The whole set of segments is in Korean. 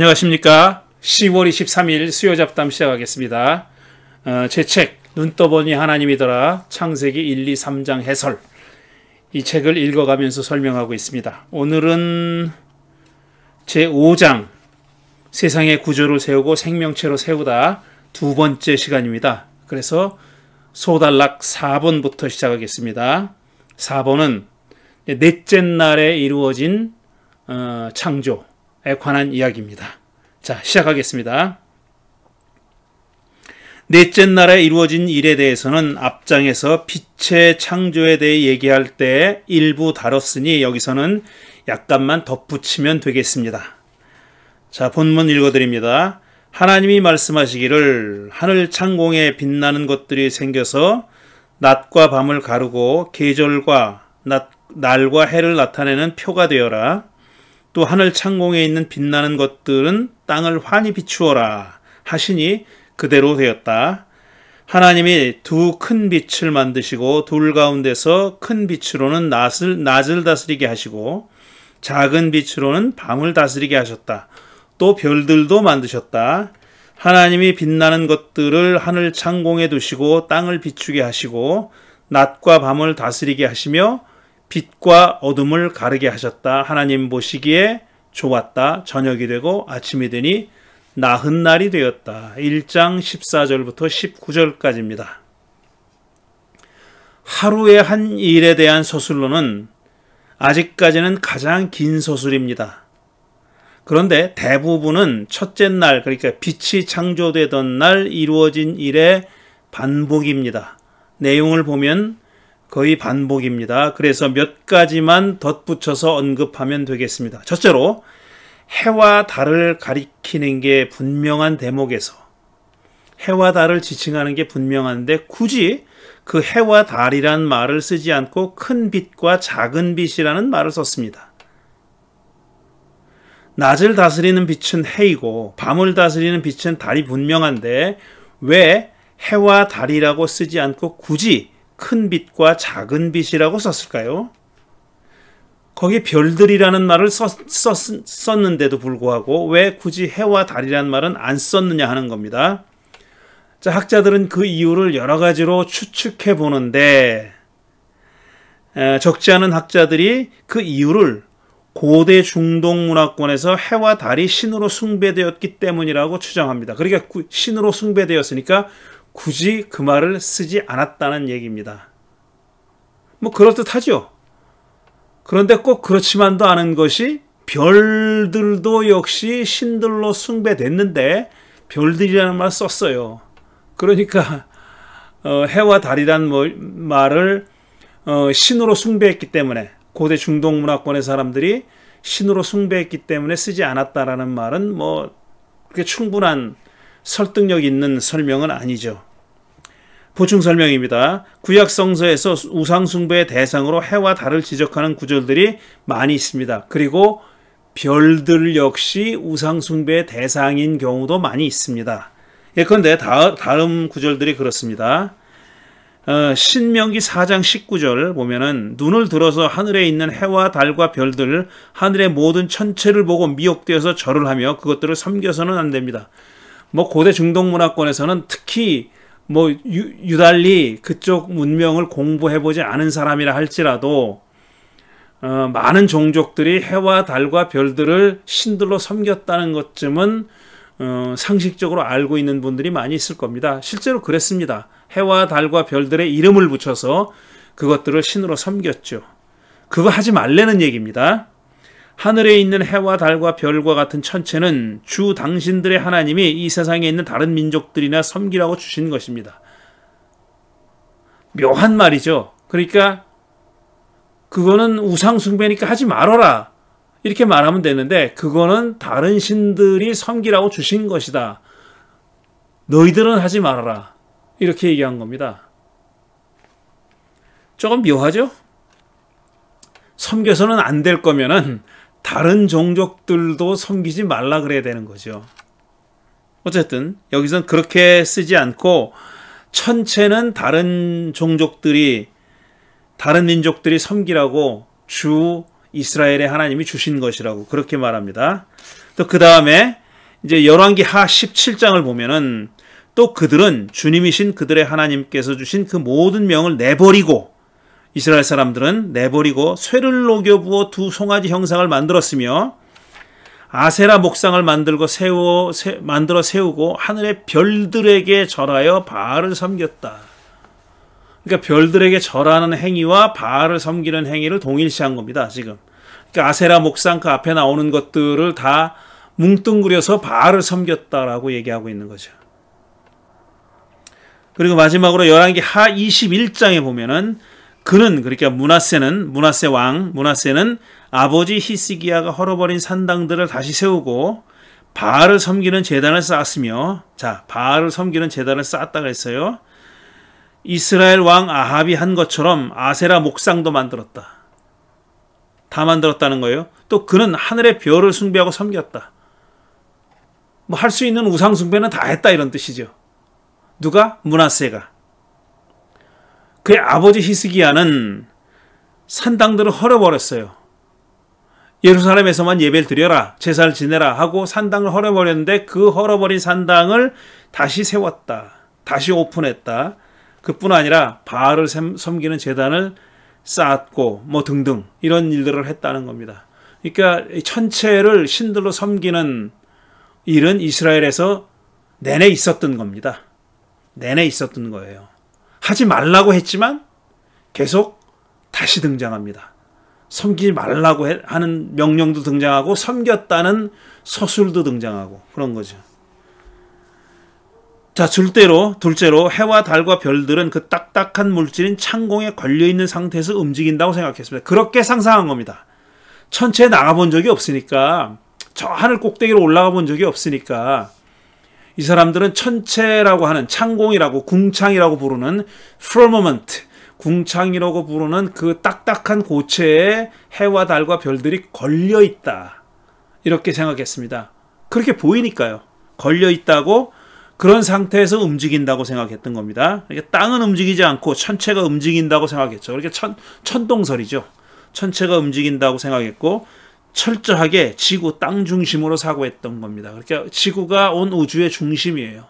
안녕하십니까. 10월 23일 수요 잡담 시작하겠습니다. 어, 제책 눈떠보니 하나님이더라 창세기 1, 2, 3장 해설 이 책을 읽어가면서 설명하고 있습니다. 오늘은 제 5장 세상의 구조를 세우고 생명체로 세우다 두 번째 시간입니다. 그래서 소달락 4번부터 시작하겠습니다. 4번은 넷째 날에 이루어진 어, 창조 에 관한 이야기입니다. 자, 시작하겠습니다. 넷째 날에 이루어진 일에 대해서는 앞장에서 빛의 창조에 대해 얘기할 때 일부 다뤘으니 여기서는 약간만 덧붙이면 되겠습니다. 자, 본문 읽어드립니다. 하나님이 말씀하시기를 하늘 창공에 빛나는 것들이 생겨서 낮과 밤을 가르고 계절과 낮, 날과 해를 나타내는 표가 되어라. 또 하늘 창공에 있는 빛나는 것들은 땅을 환히 비추어라 하시니 그대로 되었다. 하나님이 두 큰 빛을 만드시고 둘 가운데서 큰 빛으로는 낮을, 낮을 다스리게 하시고 작은 빛으로는 밤을 다스리게 하셨다. 또 별들도 만드셨다. 하나님이 빛나는 것들을 하늘 창공에 두시고 땅을 비추게 하시고 낮과 밤을 다스리게 하시며 빛과 어둠을 가르게 하셨다. 하나님 보시기에 좋았다. 저녁이 되고 아침이 되니 나흔 날이 되었다. 1장 14절부터 19절까지입니다. 하루의 한 일에 대한 서술로는 아직까지는 가장 긴 서술입니다. 그런데 대부분은 첫째 날, 그러니까 빛이 창조되던 날 이루어진 일의 반복입니다. 내용을 보면 거의 반복입니다. 그래서 몇 가지만 덧붙여서 언급하면 되겠습니다. 첫째로 해와 달을 가리키는 게 분명한 대목에서 해와 달을 지칭하는 게 분명한데 굳이 그 해와 달이란 말을 쓰지 않고 큰 빛과 작은 빛이라는 말을 썼습니다. 낮을 다스리는 빛은 해이고 밤을 다스리는 빛은 달이 분명한데 왜 해와 달이라고 쓰지 않고 굳이 큰 빛과 작은 빛이라고 썼을까요? 거기 별들이라는 말을 썼, 썼 는데도 불구하고 왜 굳이 해와 달이란 말은 안 썼느냐 하는 겁니다. 자, 학자들은 그 이유를 여러 가지로 추측해 보는데 적지 않은 학자들이 그 이유를 고대 중동 문화권에서 해와 달이 신으로 숭배되었기 때문이라고 추정합니다. 그러니까 신으로 숭배되었으니까 굳이 그 말을 쓰지 않았다는 얘기입니다. 뭐 그렇듯 하죠. 그런데 꼭 그렇지만도 않은 것이 별들도 역시 신들로 숭배됐는데 별들이라는 말 썼어요. 그러니까 어, 해와 달이란 뭐, 말을 어, 신으로 숭배했기 때문에 고대 중동 문화권의 사람들이 신으로 숭배했기 때문에 쓰지 않았다라는 말은 뭐 그게 충분한 설득력 있는 설명은 아니죠. 보충 설명입니다. 구약 성서에서 우상 숭배의 대상으로 해와 달을 지적하는 구절들이 많이 있습니다. 그리고 별들 역시 우상 숭배의 대상인 경우도 많이 있습니다. 예컨대 다음 구절들이 그렇습니다. 어, 신명기 4장 19절 보면은 눈을 들어서 하늘에 있는 해와 달과 별들 하늘의 모든 천체를 보고 미혹되어서 절을 하며 그것들을 섬겨서는 안 됩니다. 뭐 고대 중동 문화권에서는 특히 뭐 유, 달리 그쪽 문명을 공부해 보지 않은 사람이라 할지라도 어, 많은 종족들이 해와 달과 별들을 신들로 섬겼다는 것쯤은 어, 상식적으로 알고 있는 분들이 많이 있을 겁니다. 실제로 그랬습니다. 해와 달과 별들의 이름을 붙여서 그것들을 신으로 섬겼죠. 그거 하지 말라는 얘기입니다. 하늘에 있는 해와 달과 별과 같은 천체는 주 당신들의 하나님이 이 세상에 있는 다른 민족들이나 섬기라고 주신 것입니다. 묘한 말이죠. 그러니까 그거는 우상숭배니까 하지 말어라. 이렇게 말하면 되는데 그거는 다른 신들이 섬기라고 주신 것이다. 너희들은 하지 말아라. 이렇게 얘기한 겁니다. 조금 묘하죠? 섬겨서는 안 될 거면은 다른 종족들도 섬기지 말라 그래야 되는 거죠. 어쨌든 여기서는 그렇게 쓰지 않고 천체는 다른 종족들이 다른 민족들이 섬기라고 주 이스라엘의 하나님이 주신 것이라고 그렇게 말합니다. 또 그 다음에 이제 열왕기 하 17장을 보면은 또 그들은 주님이신 그들의 하나님께서 주신 그 모든 명을 내버리고 이스라엘 사람들은 내버리고 쇠를 녹여 부어 두 송아지 형상을 만들었으며 아세라 목상을 만들고 세워 세, 만들어 세우고 하늘의 별들에게 절하여 바알을 섬겼다. 그러니까 별들에게 절하는 행위와 바알을 섬기는 행위를 동일시한 겁니다. 지금 그러니까 아세라 목상 그 앞에 나오는 것들을 다 뭉뚱그려서 바알을 섬겼다라고 얘기하고 있는 거죠. 그리고 마지막으로 열왕기 하 21장에 보면은 그는 그러니까 문하세는 문하세 왕 문하세는 아버지 히스기야가 헐어버린 산당들을 다시 세우고 바알을 섬기는 재단을 쌓았으며 자 바알을 섬기는 재단을 쌓았다고 했어요. 이스라엘 왕 아합이 한 것처럼 아세라 목상도 만들었다. 다 만들었다는 거예요. 또 그는 하늘의 별을 숭배하고 섬겼다. 뭐 할 수 있는 우상 숭배는 다 했다 이런 뜻이죠. 누가 문하세가 그의 아버지 히스기야는 산당들을 헐어버렸어요. 예루살렘에서만 예배를 드려라, 제사를 지내라 하고 산당을 헐어버렸는데 그 헐어버린 산당을 다시 세웠다. 다시 오픈했다. 그뿐 아니라 바알을 섬기는 재단을 쌓았고 뭐 등등 이런 일들을 했다는 겁니다. 그러니까 천체를 신들로 섬기는 일은 이스라엘에서 내내 있었던 겁니다. 내내 있었던 거예요. 하지 말라고 했지만 계속 다시 등장합니다. 섬기지 말라고 하는 명령도 등장하고 섬겼다는 서술도 등장하고 그런 거죠. 자, 둘째로, 둘째로 해와 달과 별들은 그 딱딱한 물질인 창공에 걸려 있는 상태에서 움직인다고 생각했습니다. 그렇게 상상한 겁니다. 천체에 나가 본 적이 없으니까 저 하늘 꼭대기로 올라가 본 적이 없으니까 이 사람들은 천체라고 하는 창공이라고 궁창이라고 부르는 firmament 궁창이라고 부르는 그 딱딱한 고체에 해와 달과 별들이 걸려 있다. 이렇게 생각했습니다. 그렇게 보이니까요. 걸려 있다고 그런 상태에서 움직인다고 생각했던 겁니다. 이게 땅은 움직이지 않고 천체가 움직인다고 생각했죠. 그렇게 천, 천동설이죠. 천체가 움직인다고 생각했고 철저하게 지구 땅 중심으로 사고했던 겁니다. 그러니까 지구가 온 우주의 중심이에요.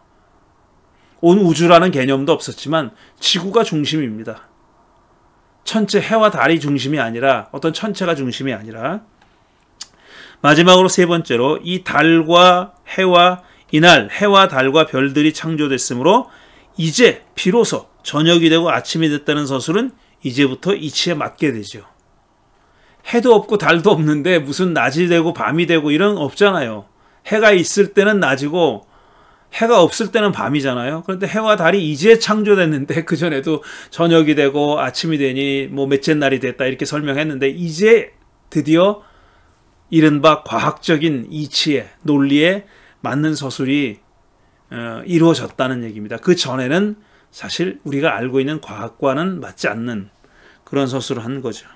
온 우주라는 개념도 없었지만 지구가 중심입니다. 천체 해와 달이 중심이 아니라 어떤 천체가 중심이 아니라 마지막으로 세 번째로 이 달과 해와 이날 해와 달과 별들이 창조됐으므로 이제 비로소 저녁이 되고 아침이 됐다는 서술은 이제부터 이치에 맞게 되죠. 해도 없고 달도 없는데 무슨 낮이 되고 밤이 되고 이런 없잖아요. 해가 있을 때는 낮이고 해가 없을 때는 밤이잖아요. 그런데 해와 달이 이제 창조됐는데 그 전에도 저녁이 되고 아침이 되니 뭐 몇째 날이 됐다 이렇게 설명했는데 이제 드디어 이른바 과학적인 이치에 논리에 맞는 서술이 어, 이루어졌다는 얘기입니다. 그 전에는 사실 우리가 알고 있는 과학과는 맞지 않는 그런 서술을 한 거죠.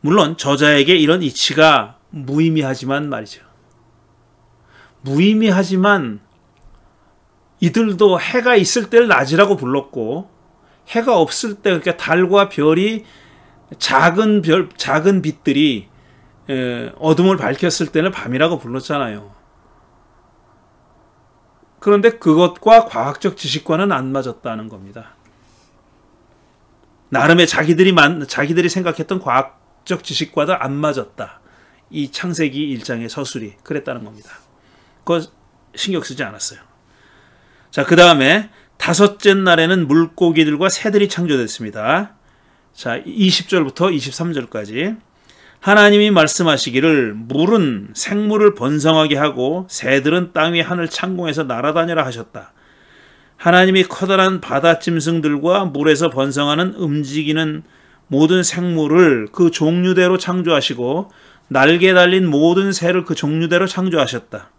물론 저자에게 이런 이치가 무의미하지만 말이죠. 무의미하지만 이들도 해가 있을 때를 낮이라고 불렀고 해가 없을 때 그러니까 달과 별이 작은 별 작은 빛들이 어둠을 밝혔을 때는 밤이라고 불렀잖아요. 그런데 그것과 과학적 지식과는 안 맞았다는 겁니다. 나름의 자기들이 만, 자기들이 생각했던 과학 과학적 지식과도 안 맞았다. 이 창세기 1장의 서술이 그랬다는 겁니다. 그거 신경 쓰지 않았어요. 자, 그 다음에 다섯째 날에는 물고기들과 새들이 창조됐습니다. 자, 20절부터 23절까지. 하나님이 말씀하시기를 물은 생물을 번성하게 하고 새들은 땅 위 하늘 창공에서 날아다녀라 하셨다. 하나님이 커다란 바다 짐승들과 물에서 번성하는 움직이는 모든 생물을 그 종류대로 창조하시고 날개 달린 모든 새를 그 종류대로 창조하셨다.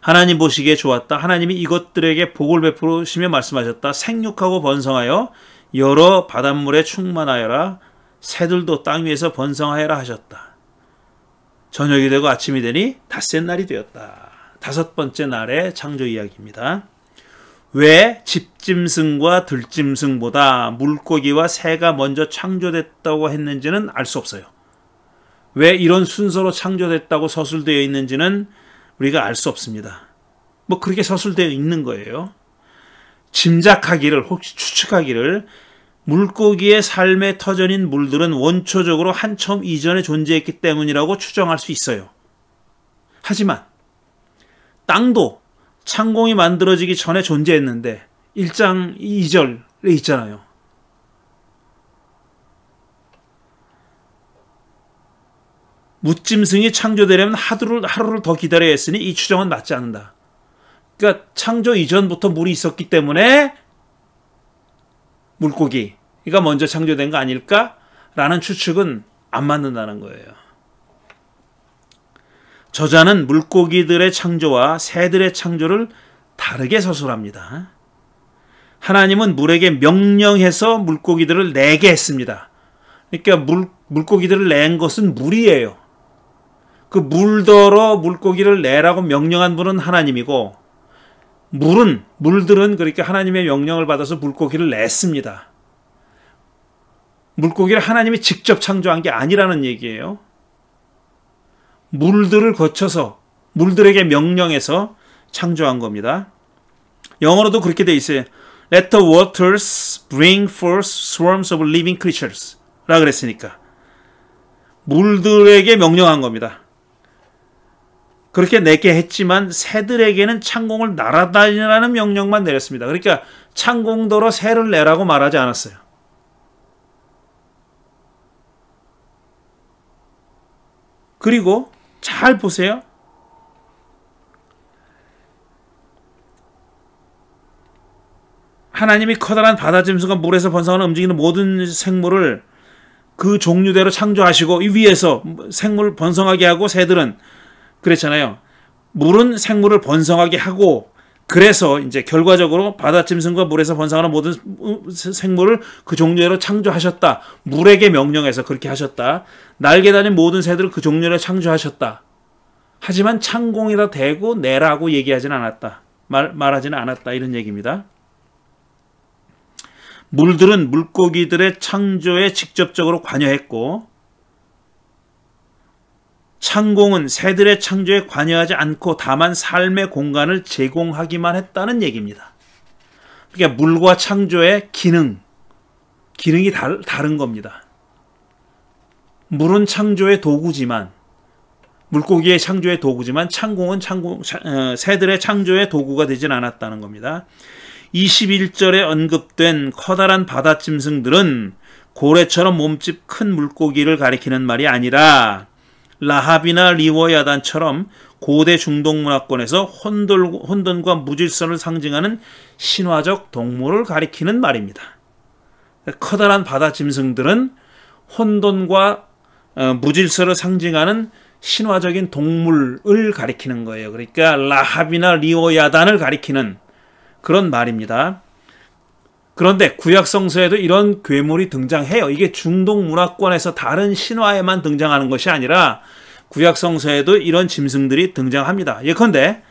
하나님 보시기에 좋았다. 하나님이 이것들에게 복을 베푸시며 말씀하셨다. 생육하고 번성하여 여러 바닷물에 충만하여라. 새들도 땅 위에서 번성하여라 하셨다. 저녁이 되고 아침이 되니 닷새 날이 되었다. 다섯 번째 날의 창조 이야기입니다. 왜 집짐승과 들짐승보다 물고기와 새가 먼저 창조됐다고 했는지는 알 수 없어요. 왜 이런 순서로 창조됐다고 서술되어 있는지는 우리가 알 수 없습니다. 뭐 그렇게 서술되어 있는 거예요. 짐작하기를 혹시 추측하기를 물고기의 삶의 터전인 물들은 원초적으로 한참 이전에 존재했기 때문이라고 추정할 수 있어요. 하지만 땅도 창공이 만들어지기 전에 존재했는데 1장 2절에 있잖아요. 무짐승이 창조되려면 하루를, 하루를 더 기다려야 했으니 이 추정은 맞지 않는다. 그러니까 창조 이전부터 물이 있었기 때문에 물고기가 먼저 창조된 거 아닐까라는 추측은 안 맞는다는 거예요. 저자는 물고기들의 창조와 새들의 창조를 다르게 서술합니다. 하나님은 물에게 명령해서 물고기들을 내게 했습니다. 그러니까 물, 물고기들을 낸 것은 물이에요. 그 물더러 물고기를 내라고 명령한 분은 하나님이고, 물은, 물들은 그렇게 하나님의 명령을 받아서 물고기를 냈습니다. 물고기를 하나님이 직접 창조한 게 아니라는 얘기예요. 물들을 거쳐서 물들에게 명령해서 창조한 겁니다. 영어로도 그렇게 돼 있어요. Let the waters bring forth swarms of living creatures. 라 그랬으니까. 물들에게 명령한 겁니다. 그렇게 내게 했지만 새들에게는 창공을 날아다니라는 명령만 내렸습니다. 그러니까 창공도로 새를 내라고 말하지 않았어요. 그리고 잘 보세요. 하나님이 커다란 바다 짐승과 물에서 번성하는 움직이는 모든 생물을 그 종류대로 창조하시고 이 위에서 생물 번성하게 하고 새들은 그랬잖아요. 물은 생물을 번성하게 하고 그래서 이제 결과적으로 바다짐승과 물에서 번성하는 모든 생물을 그 종류로 창조하셨다. 물에게 명령해서 그렇게 하셨다. 날개 다닌 모든 새들을 그 종류로 창조하셨다. 하지만 창공에다 대고 내라고 얘기하진 않았다. 말, 말하진 않았다. 이런 얘기입니다. 물들은 물고기들의 창조에 직접적으로 관여했고 창공은 새들의 창조에 관여하지 않고 다만 삶의 공간을 제공하기만 했다는 얘기입니다. 그러니까 물과 창조의 기능, 기능이 달, 다른 겁니다. 물은 창조의 도구지만 물고기의 창조의 도구지만 창공은 창공 어, 새들의 창조의 도구가 되진 않았다는 겁니다. 21절에 언급된 커다란 바다 짐승들은 고래처럼 몸집 큰 물고기를 가리키는 말이 아니라 라합이나 리워야단처럼 고대 중동 문화권에서 혼돈, 과 무질서를 상징하는 신화적 동물을 가리키는 말입니다. 커다란 바다 짐승들은 혼돈과 어, 무질서를 상징하는 신화적인 동물을 가리키는 거예요. 그러니까 라합이나 리오야단을 가리키는 그런 말입니다. 그런데 구약 성서에도 이런 괴물이 등장해요. 이게 중동 문화권에서 다른 신화에만 등장하는 것이 아니라 구약 성서에도 이런 짐승들이 등장합니다. 예컨대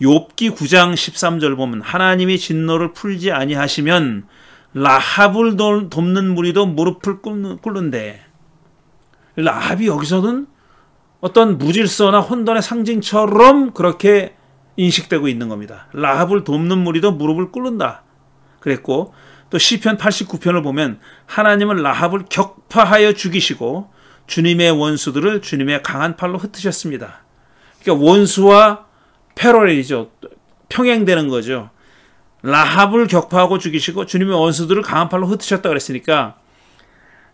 욥기 9장 13절 보면 하나님이 진노를 풀지 아니하시면 라합을 돕는 무리도 무릎을 꿇는데 라합이 여기서는 어떤 무질서나 혼돈의 상징처럼 그렇게 인식되고 있는 겁니다. 라합을 돕는 무리도 무릎을 꿇는다. 그랬고 또 시편 89편을 보면 하나님은 라합을 격파하여 죽이시고 주님의 원수들을 주님의 강한 팔로 흩으셨습니다. 그러니까 원수와 패러렐죠 평행되는 거죠. 라합을 격파하고 죽이시고 주님의 원수들을 강한 팔로 흩으셨다 그랬으니까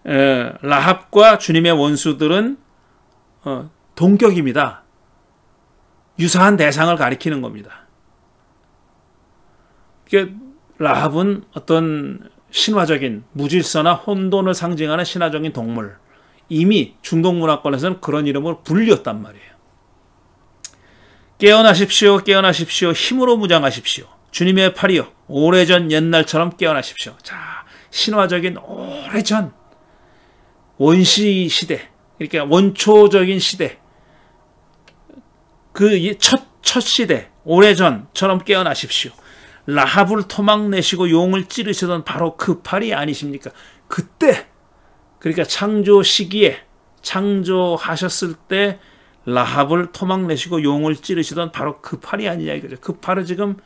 에, 라합과 주님의 원수들은 어, 동격입니다. 유사한 대상을 가리키는 겁니다. 그러니까 라합은 어떤 신화적인 무질서나 혼돈을 상징하는 신화적인 동물. 이미 중동 문화권에서는 그런 이름으로 불렸단 말이에요. 깨어나십시오, 깨어나십시오, 힘으로 무장하십시오. 주님의 팔이요, 오래전 옛날처럼 깨어나십시오. 자, 신화적인 오래전 원시 시대, 이렇게 원초적인 시대, 그 첫첫 첫 시대, 오래전처럼 깨어나십시오. 라합을 토막내시고 용을 찌르시던 바로 그 팔이 아니십니까? 그때 그러니까 창조 시기에 창조하셨을 때 라합을 토막내시고 용을 찌르시던 바로 그 팔이 아니냐 이거죠. 그 팔을 지금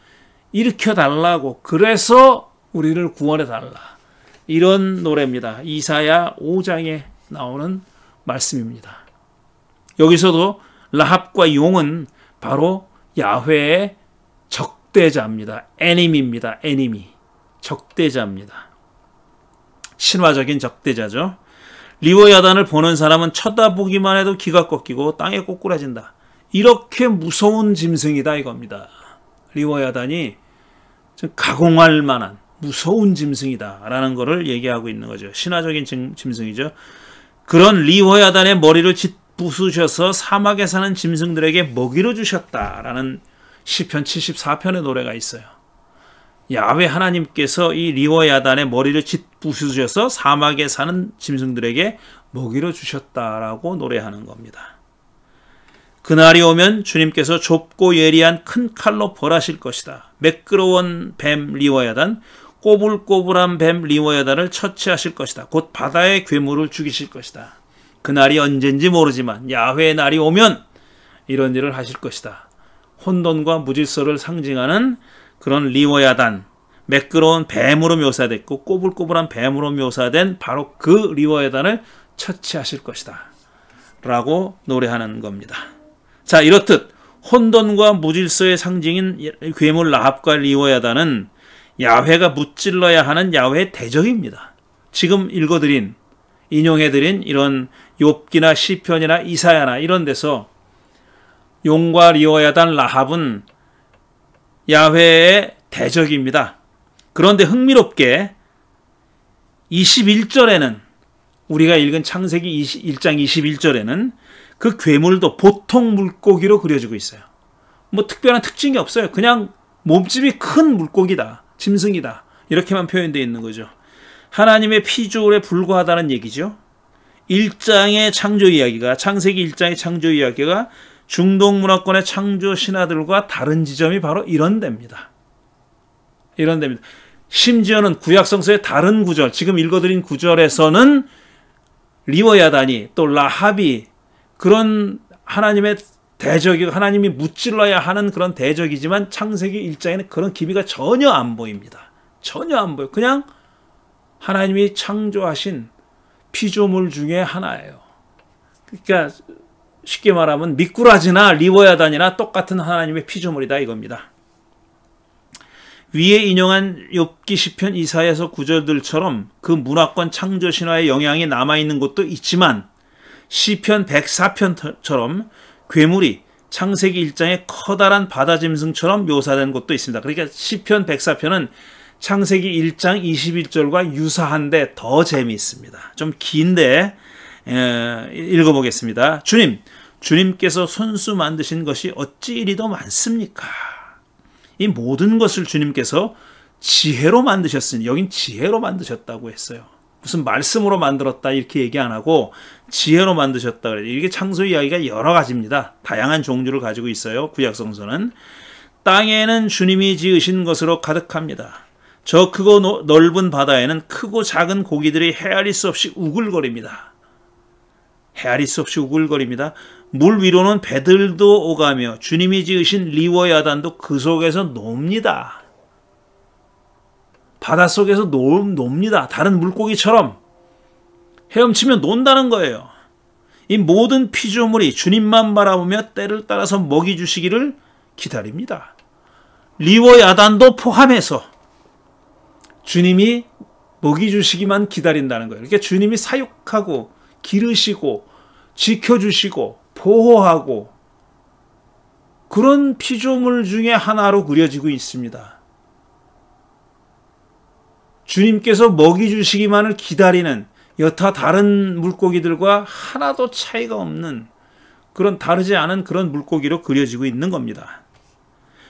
일으켜 달라고 그래서 우리를 구원해 달라. 이런 노래입니다. 이사야 5장에 나오는 말씀입니다. 여기서도 라합과 용은 바로 야훼의 적대자입니다. 애니미입니다애니미 적대자입니다. 신화적인 적대자죠. 리워 야단을 보는 사람은 쳐다보기만 해도 기가 꺾이고 땅에 꼬꾸라진다. 이렇게 무서운 짐승이다 이겁니다. 리워 야단이 가공할 만한 무서운 짐승이다라는 것을 얘기하고 있는 거죠. 신화적인 짐, 승이죠 그런 리워 야단의 머리를 짓부수셔서 사막에 사는 짐승들에게 먹이로 주셨다라는 시편 74편의 노래가 있어요. 야외 하나님께서 이 리워야단의 머리를 짓부수셔서 사막에 사는 짐승들에게 먹이로 주셨다라고 노래하는 겁니다. 그날이 오면 주님께서 좁고 예리한 큰 칼로 벌하실 것이다. 매끄러운 뱀 리워야단, 꼬불꼬불한 뱀 리워야단을 처치하실 것이다. 곧 바다의 괴물을 죽이실 것이다. 그날이 언젠지 모르지만 야훼의 날이 오면 이런 일을 하실 것이다. 혼돈과 무질서를 상징하는 그런 리워야단, 매끄러운 뱀으로 묘사됐고 꼬불꼬불한 뱀으로 묘사된 바로 그 리워야단을 처치하실 것이다. 라고 노래하는 겁니다. 자, 이렇듯 혼돈과 무질서의 상징인 괴물 라합과 리워야단은 야훼가 무찔러야 하는 야훼의 대적입니다. 지금 읽어드린 인용해드린 이런 욥기나 시편이나 이사야나 이런 데서 용과 리오야단 라합은 야훼의 대적입니다. 그런데 흥미롭게 21절에는 우리가 읽은 창세기 1장 21절에는 그 괴물도 보통 물고기로 그려지고 있어요. 뭐 특별한 특징이 없어요. 그냥 몸집이 큰 물고기다. 짐승이다. 이렇게만 표현되어 있는 거죠. 하나님의 피조에 불과하다는 얘기죠. 1장의 창조 이야기가 창세기 1장의 창조 이야기가 중동 문화권의 창조 신화들과 다른 지점이 바로 이런 데입니다. 이런 데입니다. 심지어는 구약성서의 다른 구절, 지금 읽어드린 구절에서는 리워야다니 또 라합이 그런 하나님의 대적이고 하나님이 무찔러야 하는 그런 대적이지만 창세기 1장에는 그런 기미가 전혀 안 보입니다. 전혀 안 보여. 그냥 하나님이 창조하신 피조물 중에 하나예요. 그러니까 쉽게 말하면 미꾸라지나 리워야단이나 똑같은 하나님의 피조물이다 이겁니다. 위에 인용한 욥기 시편 이사에서 구절들처럼 그 문화권 창조 신화의 영향이 남아 있는 것도 있지만 시편 104편처럼 괴물이 창세기 1장의 커다란 바다 짐승처럼 묘사된 것도 있습니다. 그러니까 시편 104편은 창세기 1장 21절과 유사한데 더 재미있습니다. 좀 긴데 에, 읽어보겠습니다. 주님, 주님께서 손수 만드신 것이 어찌 이리도 많습니까? 이 모든 것을 주님께서 지혜로 만드셨으니 여긴 지혜로 만드셨다고 했어요. 무슨 말씀으로 만들었다 이렇게 얘기 안 하고 지혜로 만드셨다 이게 창조 이야기가 여러 가지입니다. 다양한 종류를 가지고 있어요. 구약 성서는 땅에는 주님이 지으신 것으로 가득합니다. 저 크고 노, 넓은 바다에는 크고 작은 고기들이 헤아릴 수 없이 우글거립니다. 헤아릴 수 없이 우글거립니다. 물 위로는 배들도 오가며 주님이 지으신 리워 야단도 그 속에서 놉니다. 바닷속에서 놀, 놉니다. 다른 물고기처럼 헤엄치며 논다는 거예요. 이 모든 피조물이 주님만 바라보며 때를 따라서 먹이 주시기를 기다립니다. 리워 야단도 포함해서 주님이 먹이 주시기만 기다린다는 거예요. 이렇게 주님이 사육하고 기르시고 지켜주시고 보호하고 그런 피조물 중에 하나로 그려지고 있습니다. 주님께서 먹이 주시기만을 기다리는 여타 다른 물고기들과 하나도 차이가 없는 그런 다르지 않은 그런 물고기로 그려지고 있는 겁니다.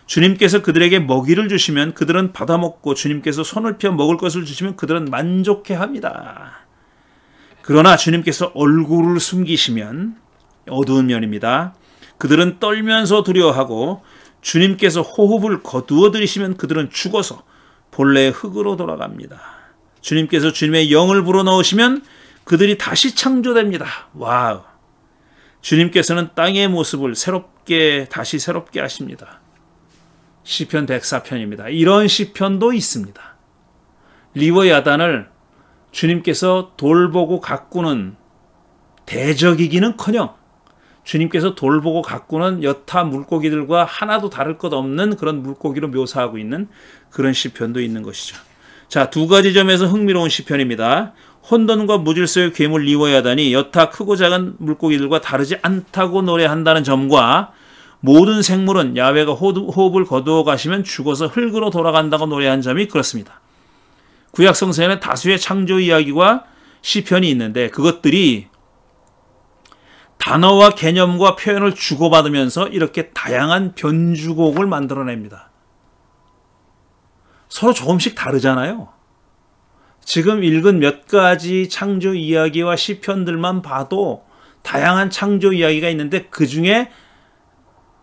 주님께서 그들에게 먹이를 주시면 그들은 받아먹고 주님께서 손을 펴 먹을 것을 주시면 그들은 만족해 합니다. 그러나 주님께서 얼굴을 숨기시면 어두운 면입니다. 그들은 떨면서 두려워하고 주님께서 호흡을 거두어 들이시면 그들은 죽어서 본래 흙으로 돌아갑니다. 주님께서 주님의 영을 불어넣으시면 그들이 다시 창조됩니다. 와우. 주님께서는 땅의 모습을 새롭게 다시 새롭게 하십니다. 시편 104편입니다. 이런 시편도 있습니다. 리워 야단을 주님께서 돌보고 가꾸는 대적이기는커녕 주님께서 돌보고 가꾸는 여타 물고기들과 하나도 다를 것 없는 그런 물고기로 묘사하고 있는 그런 시편도 있는 것이죠. 자, 두 가지 점에서 흥미로운 시편입니다. 혼돈과 무질서의 괴물 리워야다니 여타 크고 작은 물고기들과 다르지 않다고 노래한다는 점과 모든 생물은 야외가 호흡을 거두어 가시면 죽어서 흙으로 돌아간다고 노래한 점이 그렇습니다. 구약성서에는 다수의 창조 이야기와 시편이 있는데 그것들이 단어와 개념과 표현을 주고받으면서 이렇게 다양한 변주곡을 만들어냅니다. 서로 조금씩 다르잖아요. 지금 읽은 몇 가지 창조 이야기와 시편들만 봐도 다양한 창조 이야기가 있는데 그 중에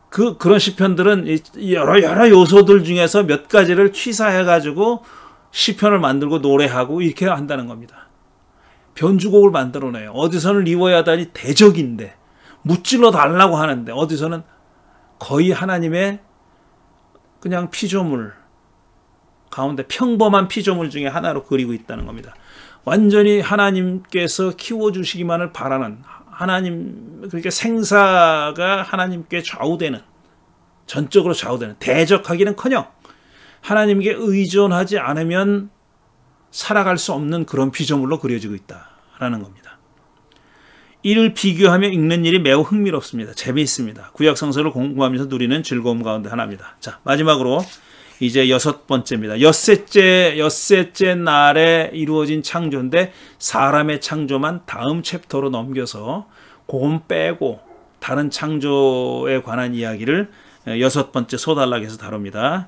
그 그런 시편들은 여러 여러 요소들 중에서 몇 가지를 취사해 가지고 시편을 만들고 노래하고 이렇게 한다는 겁니다. 변주곡을 만들어내요. 어디서는 리워야다니 대적인데 무찔러 달라고 하는데 어디서는 거의 하나님의 그냥 피조물 가운데 평범한 피조물 중에 하나로 그리고 있다는 겁니다. 완전히 하나님께서 키워주시기만을 바라는 하나님 그러니까 생사가 하나님께 좌우되는 전적으로 좌우되는 대적하기는커녕 하나님께 의존하지 않으면 살아갈 수 없는 그런 피조물로 그려지고 있다라는 겁니다. 이를 비교하며 읽는 일이 매우 흥미롭습니다. 재미있습니다. 구약 성서를 공부하면서 누리는 즐거움 가운데 하나입니다. 자, 마지막으로 이제 여섯 번째입니다. 여섯째 여섯째 날에 이루어진 창조인데 사람의 창조만 다음 챕터로 넘겨서 고음 빼고 다른 창조에 관한 이야기를 여섯 번째 소달락에서 다룹니다.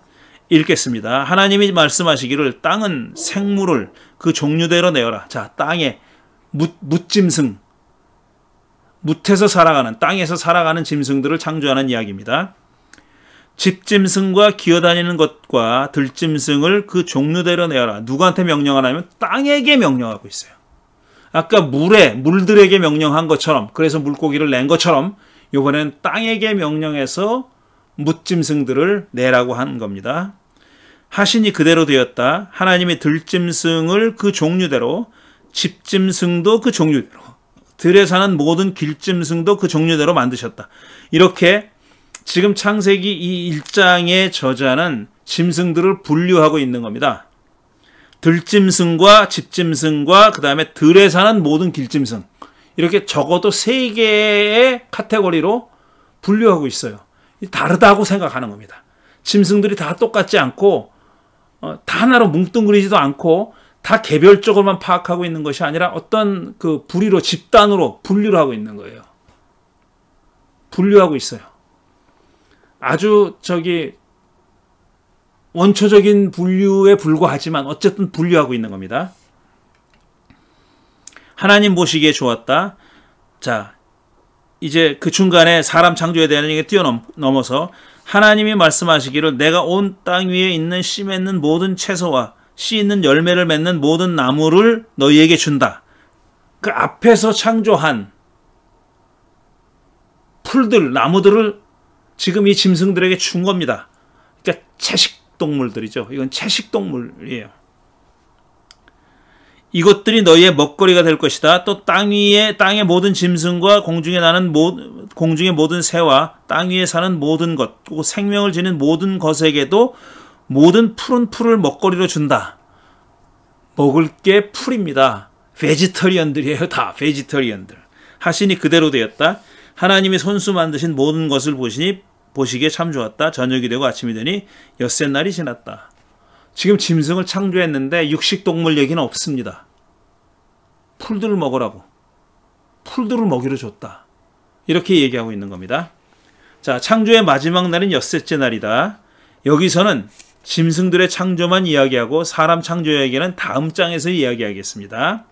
읽겠습니다. 하나님이 말씀하시기를 땅은 생물을 그 종류대로 내어라. 자, 땅에 묻, 짐승 묻에서 살아가는, 땅에서 살아가는 짐승들을 창조하는 이야기입니다. 집짐승과 기어다니는 것과 들짐승을 그 종류대로 내어라. 누구한테 명령하냐면 땅에게 명령하고 있어요. 아까 물에, 물들에게 명령한 것처럼, 그래서 물고기를 낸 것처럼, 이번엔 땅에게 명령해서 묻짐승들을 내라고 한 겁니다. 하신이 그대로 되었다. 하나님의 들짐승을 그 종류대로, 집짐승도 그 종류대로, 들에 사는 모든 길짐승도 그 종류대로 만드셨다. 이렇게 지금 창세기 이일장의 저자는 짐승들을 분류하고 있는 겁니다. 들짐승과 집짐승과 그 다음에 들에 사는 모든 길짐승. 이렇게 적어도 세 개의 카테고리로 분류하고 있어요. 다르다고 생각하는 겁니다. 짐승들이 다 똑같지 않고 어, 다 하나로 뭉뚱그리지도 않고 다 개별적으로만 파악하고 있는 것이 아니라 어떤 그 부리로 집단으로 분류를 하고 있는 거예요. 분류하고 있어요. 아주 저기 원초적인 분류에 불과하지만 어쨌든 분류하고 있는 겁니다. 하나님 보시기에 좋았다. 자, 이제 그 중간에 사람 창조에 대한 얘기 뛰어넘어서 하나님이 말씀하시기를 내가 온 땅 위에 있는 씨 맺는 모든 채소와 씨 있는 열매를 맺는 모든 나무를 너희에게 준다. 그 앞에서 창조한 풀들, 나무들을 지금 이 짐승들에게 준 겁니다. 그러니까 채식 동물들이죠. 이건 채식 동물이에요. 이것들이 너희의 먹거리가 될 것이다. 또 땅 위에 땅의 모든 짐승과 공중에 나는 모, 공중의 모든 새와 땅 위에 사는 모든 것, 또 생명을 지닌 모든 것에게도 모든 푸른 풀을 먹거리로 준다. 먹을 게 풀입니다. 베지터리언들이에요, 다 베지터리언들. 하시니 그대로 되었다. 하나님이 손수 만드신 모든 것을 보시니 보시기에 참 좋았다. 저녁이 되고 아침이 되니 엿새 날이 지났다. 지금 짐승을 창조했는데 육식동물 얘기는 없습니다. 풀들을 먹으라고. 풀들을 먹이로 줬다. 이렇게 얘기하고 있는 겁니다. 자, 창조의 마지막 날인 엿새째 날이다. 여기서는 짐승들의 창조만 이야기하고 사람 창조 이야기는 다음 장에서 이야기하겠습니다.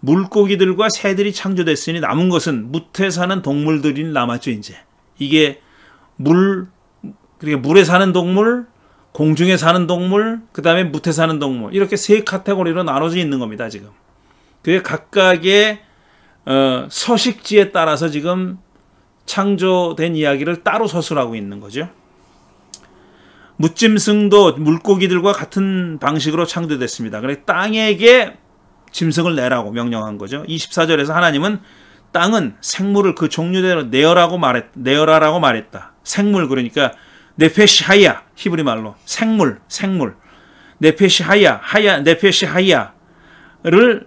물고기들과 새들이 창조됐으니 남은 것은 무태 사는 동물들이 남았죠, 이제. 이게 물, 그러니까 물에 사는 동물, 공중에 사는 동물, 그 다음에 무태 사는 동물 이렇게 세 카테고리로 나눠져 있는 겁니다. 지금 그게 각각의 어, 서식지에 따라서 지금 창조된 이야기를 따로 서술하고 있는 거죠. 무짐승도 물고기들과 같은 방식으로 창조됐습니다. 그래 땅에게 짐승을 내라고 명령한 거죠. 24절에서 하나님은 땅은 생물을 그 종류대로 내어라고 말했 내어라라고 말했다. 생물 그러니까 네페시 하야 히브리 말로 생물 생물 네페시 하야 하야 네페시 하야를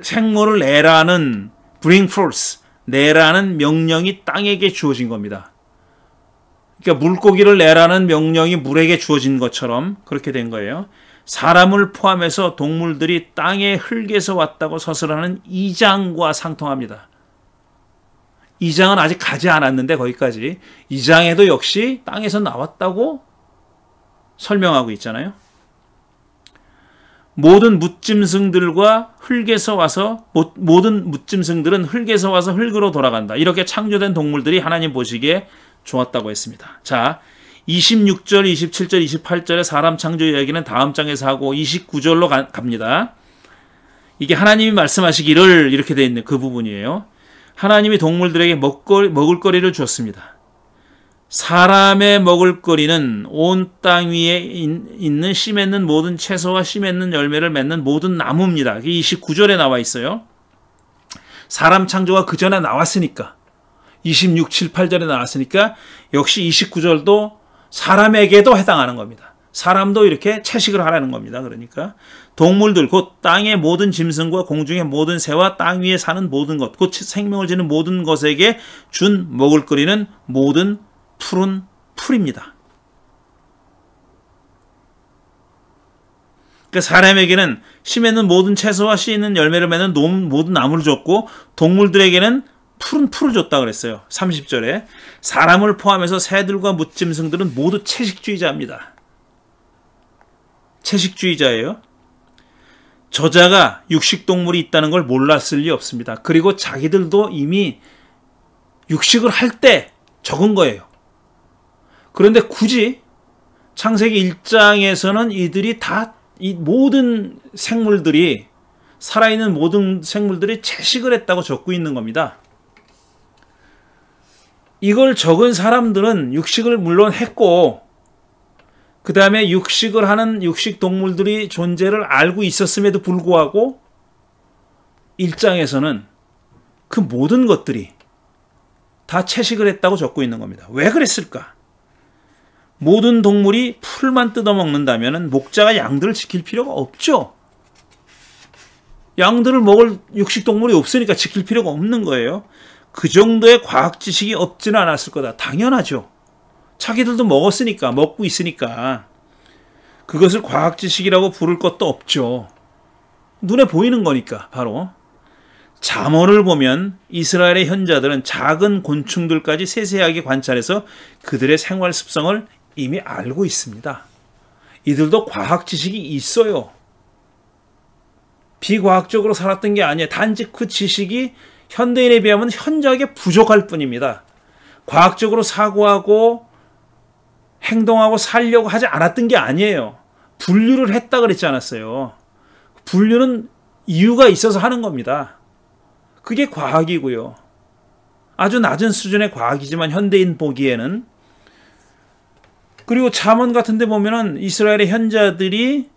생물을 내라는 bring forth 내라는 명령이 땅에게 주어진 겁니다. 그러니까 물고기를 내라는 명령이 물에게 주어진 것처럼 그렇게 된 거예요. 사람을 포함해서 동물들이 땅의 흙에서 왔다고 서술하는 이장과 상통합니다. 2장은 아직 가지 않았는데 거기까지 2장에도 역시 땅에서 나왔다고 설명하고 있잖아요. 모든 묻짐승들과 흙에서 와서 모든 묻짐승들은 흙에서 와서 흙으로 돌아간다. 이렇게 창조된 동물들이 하나님 보시기에 좋았다고 했습니다. 자, 26절, 27절, 28절의 사람 창조 이야기는 다음 장에서 하고 29절로 갑니다. 이게 하나님이 말씀하시기를 이렇게 되어 있는 그 부분이에요. 하나님이 동물들에게 먹거리, 먹을거리를 주었습니다. 사람의 먹을거리는 온 땅 위에 있는 씨 맺는 모든 채소와 씨 맺는 열매를 맺는 모든 나무입니다. 이게 29절에 나와 있어요. 사람 창조가 그 전에 나왔으니까 26, 7, 8절에 나왔으니까 역시 29절도 사람에게도 해당하는 겁니다. 사람도 이렇게 채식을 하라는 겁니다. 그러니까 동물들 곧 땅의 모든 짐승과 공중의 모든 새와 땅 위에 사는 모든 것곧 생명을 지는 모든 것에게 준 먹을거리는 모든 푸른 풀입니다. 그 사람에게는 심에는 모든 채소와 씨 있는 열매를 맺는 모든 나무를 줬고 동물들에게는 푸른 풀을 줬다 그랬어요. 30절에 사람을 포함해서 새들과 무짐승들은 모두 채식주의자입니다. 채식주의자예요. 저자가 육식동물이 있다는 걸 몰랐을 리 없습니다. 그리고 자기들도 이미 육식을 할 때 적은 거예요. 그런데 굳이 창세기 1장에서는 이들이 다 이 모든 생물들이 살아있는 모든 생물들이 채식을 했다고 적고 있는 겁니다. 이걸 적은 사람들은 육식을 물론 했고 그 다음에 육식을 하는 육식 동물들이 존재를 알고 있었음에도 불구하고 일장에서는 그 모든 것들이 다 채식을 했다고 적고 있는 겁니다. 왜 그랬을까? 모든 동물이 풀만 뜯어먹는다면 목자가 양들을 지킬 필요가 없죠. 양들을 먹을 육식동물이 없으니까 지킬 필요가 없는 거예요. 그 정도의 과학 지식이 없지는 않았을 거다. 당연하죠. 자기들도 먹었으니까 먹고 있으니까 그것을 과학 지식이라고 부를 것도 없죠. 눈에 보이는 거니까 바로 자언을 보면 이스라엘의 현자들은 작은 곤충들까지 세세하게 관찰해서 그들의 생활 습성을 이미 알고 있습니다. 이들도 과학 지식이 있어요. 비과학적으로 살았던 게 아니에요. 단지 그 지식이 현대인에 비하면 현저하게 부족할 뿐입니다. 과학적으로 사고하고 행동하고 살려고 하지 않았던 게 아니에요. 분류를 했다 그랬지 않았어요. 분류는 이유가 있어서 하는 겁니다. 그게 과학이고요. 아주 낮은 수준의 과학이지만 현대인 보기에는 그리고 잠언 같은 데 보면은 이스라엘의 현자들이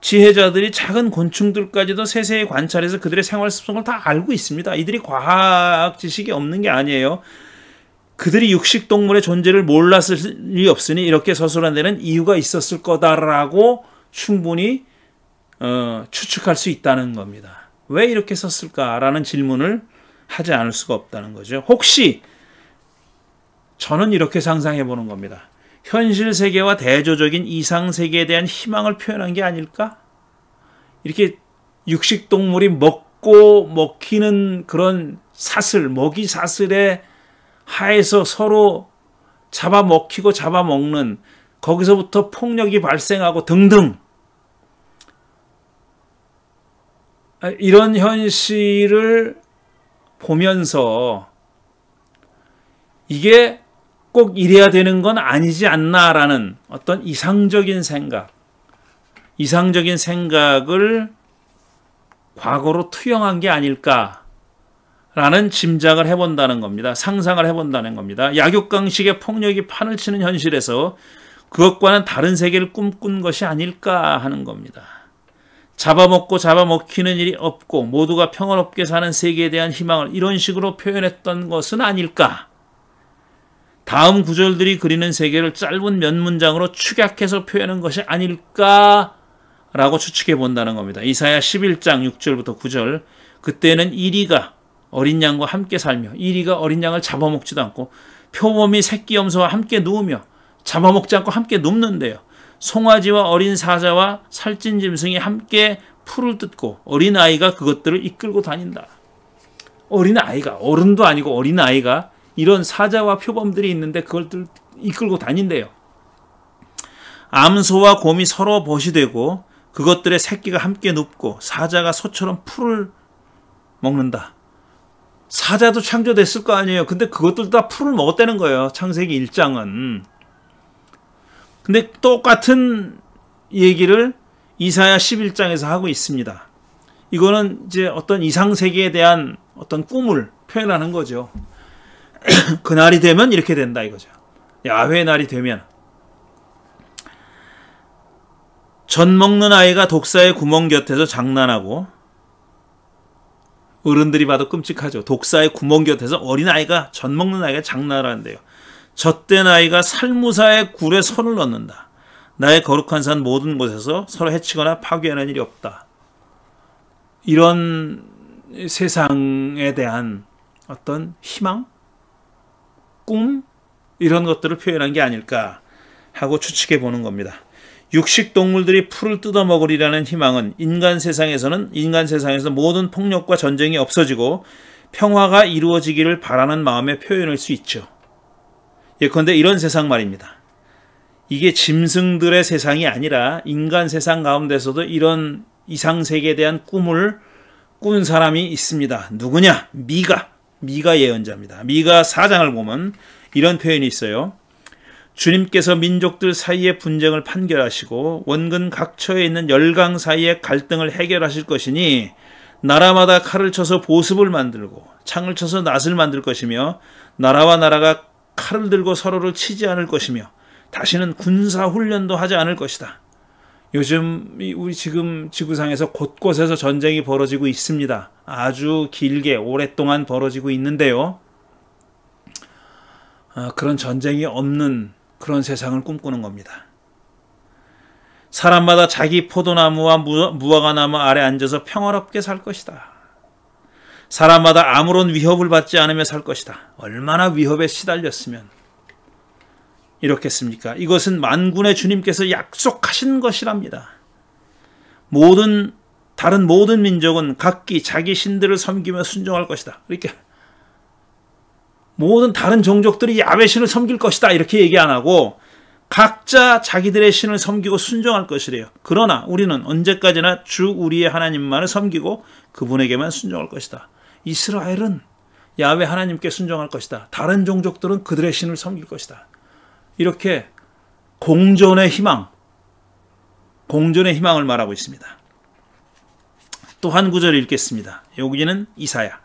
지혜자들이 작은 곤충들까지도 세세히 관찰해서 그들의 생활 습성을 다 알고 있습니다. 이들이 과학 지식이 없는 게 아니에요. 그들이 육식 동물의 존재를 몰랐을 리 없으니 이렇게 서술한 데는 이유가 있었을 거다라고 충분히 어, 추측할 수 있다는 겁니다. 왜 이렇게 썼을까라는 질문을 하지 않을 수가 없다는 거죠. 혹시 저는 이렇게 상상해 보는 겁니다. 현실 세계와 대조적인 이상 세계에 대한 희망을 표현한 게 아닐까? 이렇게 육식 동물이 먹고 먹히는 그런 사슬, 먹이 사슬에 하에서 서로 잡아먹히고 잡아먹는 거기서부터 폭력이 발생하고 등등 이런 현실을 보면서 이게 꼭 이래야 되는 건 아니지 않나라는 어떤 이상적인 생각, 이상적인 생각을 과거로 투영한 게 아닐까 라는 짐작을 해본다는 겁니다. 상상을 해본다는 겁니다. 약육강식의 폭력이 판을 치는 현실에서 그것과는 다른 세계를 꿈꾼 것이 아닐까 하는 겁니다. 잡아먹고 잡아먹히는 일이 없고 모두가 평화롭게 사는 세계에 대한 희망을 이런 식으로 표현했던 것은 아닐까. 다음 구절들이 그리는 세계를 짧은 몇 문장으로 축약해서 표현한 것이 아닐까 라고 추측해 본다는 겁니다. 이사야 11장 6절부터 9절 그때는 이리가 어린 양과 함께 살며 이리가 어린 양을 잡아먹지도 않고 표범이 새끼 염소와 함께 누우며 잡아먹지 않고 함께 눕는데요. 송아지와 어린 사자와 살찐 짐승이 함께 풀을 뜯고 어린아이가 그것들을 이끌고 다닌다. 어린아이가 어른도 아니고 어린아이가 이런 사자와 표범들이 있는데 그걸 이끌고 다닌대요. 암소와 곰이 서로 보시 되고 그것들의 새끼가 함께 눕고 사자가 소처럼 풀을 먹는다. 사자도 창조됐을 거 아니에요. 근데 그것들 도다 풀을 먹었다는 거예요. 창세기 1장은. 근데 똑같은 얘기를 이사야 11장에서 하고 있습니다. 이거는 이제 어떤 이상세계에 대한 어떤 꿈을 표현하는 거죠. 그날이 되면 이렇게 된다 이거죠. 야외 날이 되면. 전 먹는 아이가 독사의 구멍 곁에서 장난하고 어른들이 봐도 끔찍하죠. 독사의 구멍 곁에서 어린아이가 젖 먹는 아이가 장난한대요. 젖된 아이가 살무사의 굴에 손을 넣는다. 나의 거룩한 산 모든 곳에서 서로 해치거나 파괴하는 일이 없다. 이런 세상에 대한 어떤 희망, 꿈 이런 것들을 표현한 게 아닐까 하고 추측해 보는 겁니다. 육식동물들이 풀을 뜯어먹으리라는 희망은 인간 세상에서는 인간 세상에서 모든 폭력과 전쟁이 없어지고 평화가 이루어지기를 바라는 마음의 표현일 수 있죠. 예컨대 이런 세상 말입니다. 이게 짐승들의 세상이 아니라 인간 세상 가운데서도 이런 이상세계에 대한 꿈을 꾼 사람이 있습니다. 누구냐? 미가. 미가 예언자입니다. 미가 사장을 보면 이런 표현이 있어요. 주님께서 민족들 사이의 분쟁을 판결하시고 원근 각처에 있는 열강 사이의 갈등을 해결하실 것이니 나라마다 칼을 쳐서 보습을 만들고 창을 쳐서 낫을 만들 것이며 나라와 나라가 칼을 들고 서로를 치지 않을 것이며 다시는 군사 훈련도 하지 않을 것이다. 요즘 우리 지금 지구상에서 곳곳에서 전쟁이 벌어지고 있습니다. 아주 길게 오랫동안 벌어지고 있는데요. 아, 그런 전쟁이 없는 그런 세상을 꿈꾸는 겁니다. 사람마다 자기 포도나무와 무화과나무 아래 앉아서 평화롭게 살 것이다. 사람마다 아무런 위협을 받지 않으며 살 것이다. 얼마나 위협에 시달렸으면 이렇겠습니까? 이것은 만군의 주님께서 약속하신 것이랍니다. 모든 다른 모든 민족은 각기 자기 신들을 섬기며 순종할 것이다. 이렇게 모든 다른 종족들이 야외 신을 섬길 것이다 이렇게 얘기 안 하고 각자 자기들의 신을 섬기고 순종할 것이래요. 그러나 우리는 언제까지나 주 우리의 하나님만을 섬기고 그분에게만 순종할 것이다. 이스라엘은 야외 하나님께 순종할 것이다. 다른 종족들은 그들의 신을 섬길 것이다. 이렇게 공존의 희망, 공존의 희망을 말하고 있습니다. 또 한 구절 읽겠습니다. 여기는 이사야.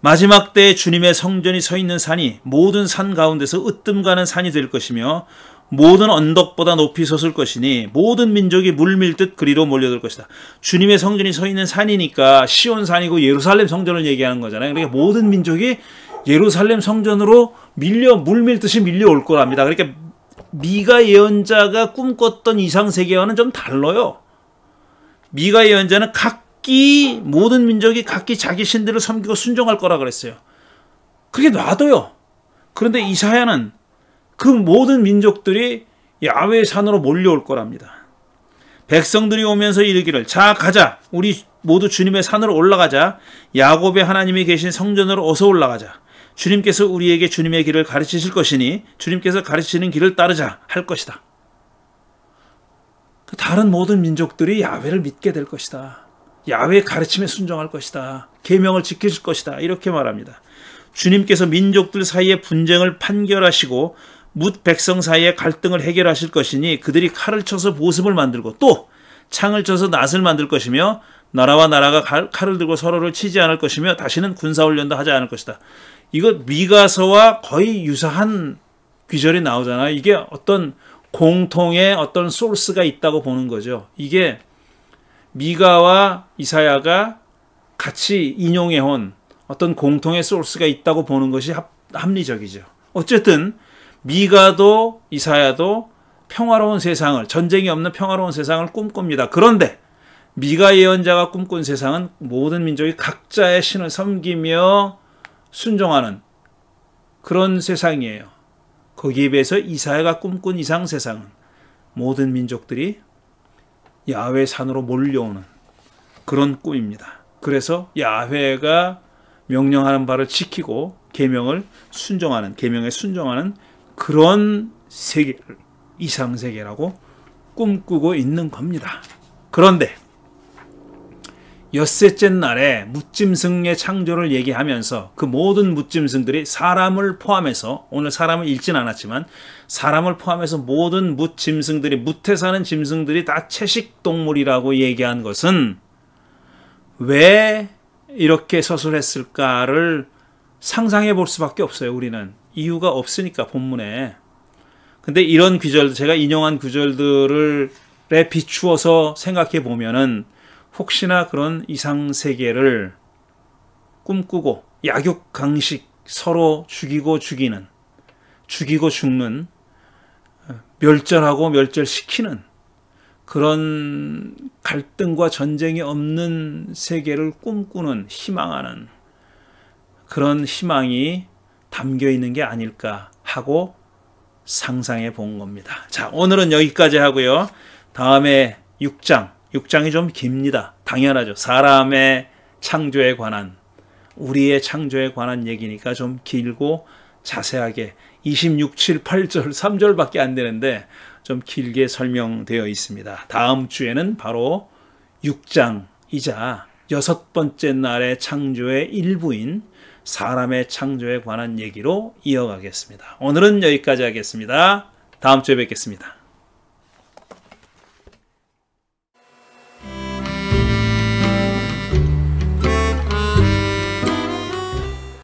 마지막 때 주님의 성전이 서 있는 산이 모든 산 가운데서 으뜸 가는 산이 될 것이며 모든 언덕보다 높이 섰을 것이니 모든 민족이 물밀듯 그리로 몰려들 것이다. 주님의 성전이 서 있는 산이니까 시온 산이고 예루살렘 성전을 얘기하는 거잖아요. 그러니까 모든 민족이 예루살렘 성전으로 밀려 물밀듯이 밀려올 거랍니다. 그러니까 미가 예언자가 꿈꿨던 이상 세계와는 좀 달라요. 미가 예언자는 각 각기 모든 민족이 각기 자기 신들을 섬기고 순종할 거라 그랬어요. 그게 놔둬요. 그런데 이사야는 그 모든 민족들이 야외 산으로 몰려올 거랍니다. 백성들이 오면서 이르기를 자 가자 우리 모두 주님의 산으로 올라가자 야곱의 하나님이 계신 성전으로 어서 올라가자 주님께서 우리에게 주님의 길을 가르치실 것이니 주님께서 가르치는 길을 따르자 할 것이다. 그 다른 모든 민족들이 야외를 믿게 될 것이다. 야외 가르침에 순종할 것이다. 계명을 지켜줄 것이다. 이렇게 말합니다. 주님께서 민족들 사이의 분쟁을 판결하시고 묻 백성 사이의 갈등을 해결하실 것이니 그들이 칼을 쳐서 보습을 만들고 또 창을 쳐서 낫을 만들 것이며 나라와 나라가 칼을 들고 서로를 치지 않을 것이며 다시는 군사훈련도 하지 않을 것이다. 이거 미가서와 거의 유사한 귀절이 나오잖아요. 이게 어떤 공통의 어떤 소스가 있다고 보는 거죠. 이게 미가와 이사야가 같이 인용해온 어떤 공통의 소스가 있다고 보는 것이 합리적이죠. 어쨌든 미가도 이사야도 평화로운 세상을 전쟁이 없는 평화로운 세상을 꿈꿉니다. 그런데 미가 예언자가 꿈꾼 세상은 모든 민족이 각자의 신을 섬기며 순종하는 그런 세상이에요. 거기에 비해서 이사야가 꿈꾼 이상 세상은 모든 민족들이 야외 산으로 몰려오는 그런 꿈입니다. 그래서 야훼가 명령하는 바를 지키고 계명을 순종하는 계명에 순종하는 그런 세계 이상 세계라고 꿈꾸고 있는 겁니다. 그런데 엿새째 날에 무짐승의 창조를 얘기하면서 그 모든 무짐승들이 사람을 포함해서 오늘 사람은 읽진 않았지만 사람을 포함해서 모든 무짐승들이 무태 사는 짐승들이 다 채식동물이라고 얘기한 것은 왜 이렇게 서술했을까를 상상해 볼 수밖에 없어요 우리는 이유가 없으니까 본문에 근데 이런 귀절 제가 인용한 구절들을 비추어서 생각해 보면은 혹시나 그런 이상 세계를 꿈꾸고 약육 강식 서로 죽이고 죽이는 죽이고 죽는 어, 멸절하고 멸절시키는 그런 갈등과 전쟁이 없는 세계를 꿈꾸는 희망하는 그런 희망이 담겨 있는 게 아닐까 하고 상상해 본 겁니다. 자, 오늘은 여기까지 하고요. 다음에 6장 6장이 좀 깁니다. 당연하죠. 사람의 창조에 관한 우리의 창조에 관한 얘기니까 좀 길고 자세하게 26, 7, 8절, 3절밖에 안 되는데 좀 길게 설명되어 있습니다. 다음 주에는 바로 6장이자 여섯 번째 날의 창조의 일부인 사람의 창조에 관한 얘기로 이어가겠습니다. 오늘은 여기까지 하겠습니다. 다음 주에 뵙겠습니다.